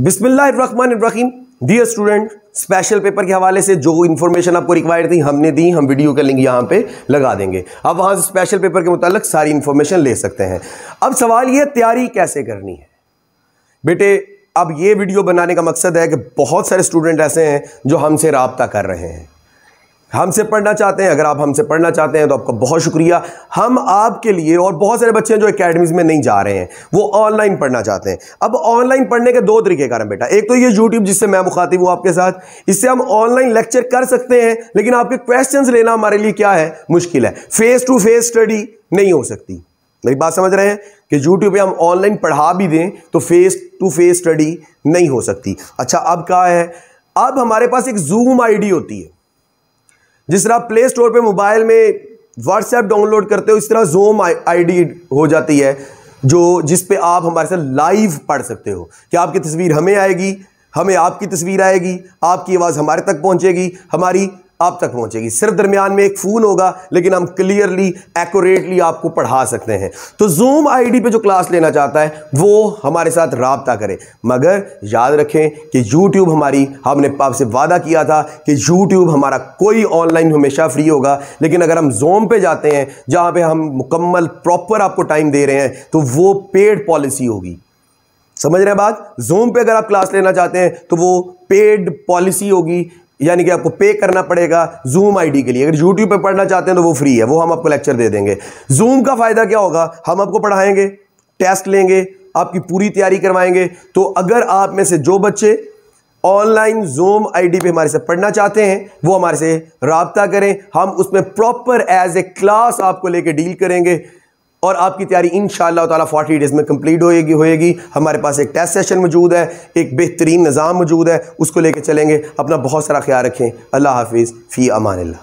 बिस्मिल्लाम dear student special paper के हवाले से जो इन्फॉर्मेशन आपको रिक्वायर्ड थी हमने दी हम वीडियो का लिंक यहाँ पे लगा देंगे आप वहाँ से स्पेशल पेपर के मुतालिक सारी इन्फॉर्मेशन ले सकते हैं अब सवाल ये तैयारी कैसे करनी है बेटे अब ये वीडियो बनाने का मकसद है कि बहुत सारे स्टूडेंट ऐसे हैं जो हमसे रबता कर रहे हैं हमसे पढ़ना चाहते हैं अगर आप हमसे पढ़ना चाहते हैं तो आपका बहुत शुक्रिया हम आपके लिए और बहुत सारे बच्चे हैं जो अकेडमीज में नहीं जा रहे हैं वो ऑनलाइन पढ़ना चाहते हैं अब ऑनलाइन पढ़ने के दो तरीके कारण बेटा एक तो ये यूट्यूब जिससे मैं मुखातिब हूँ आपके साथ इससे हम ऑनलाइन लेक्चर कर सकते हैं लेकिन आपके क्वेश्चन लेना हमारे लिए क्या है मुश्किल है फेस टू फेस स्टडी नहीं हो सकती मेरी बात समझ रहे हैं कि यूट्यूब पर हम ऑनलाइन पढ़ा भी दें तो फेस टू फेस स्टडी नहीं हो सकती अच्छा अब क्या है अब हमारे पास एक जूम आई होती है जिस तरह प्ले स्टोर पर मोबाइल में व्हाट्सएप डाउनलोड करते हो इस तरह जूम आईडी हो जाती है जो जिस पे आप हमारे साथ लाइव पढ़ सकते हो कि आपकी तस्वीर हमें आएगी हमें आपकी तस्वीर आएगी आपकी आवाज़ हमारे तक पहुंचेगी हमारी आप तक पहुंचेगी सिर्फ दरमियान में एक फ़ोन होगा लेकिन हम क्लियरली एक्यूरेटली आपको पढ़ा सकते हैं तो जूम आईडी पे जो क्लास लेना चाहता है वो हमारे साथ रबता करें मगर याद रखें कि यूट्यूब हमारी हमने आपसे वादा किया था कि यूट्यूब हमारा कोई ऑनलाइन हमेशा फ्री होगा लेकिन अगर हम जोम पे जाते हैं जहां पर हम मुकम्मल प्रॉपर आपको टाइम दे रहे हैं तो वो पेड पॉलिसी होगी समझ रहे हैं बात जूम पे अगर आप क्लास लेना चाहते हैं तो वो पेड पॉलिसी होगी यानी कि आपको पे करना पड़ेगा जूम आईडी के लिए अगर यूट्यूब पे पढ़ना चाहते हैं तो वो फ्री है वो हम आपको लेक्चर दे देंगे जूम का फायदा क्या होगा हम आपको पढ़ाएंगे टेस्ट लेंगे आपकी पूरी तैयारी करवाएंगे तो अगर आप में से जो बच्चे ऑनलाइन जूम आईडी पे हमारे से पढ़ना चाहते हैं वो हमारे से रबता करें हम उसमें प्रॉपर एज ए क्लास आपको लेके डील करेंगे और आपकी तैयारी इन ताला 40 डेज़ में कंप्लीट होएगी होएगी हमारे पास एक टेस्ट सेशन मौजूद है एक बेहतरीन निज़ाम मौजूद है उसको लेके चलेंगे अपना बहुत सारा ख्याल रखें अल्लाह हाफिज़ फ़ी अमान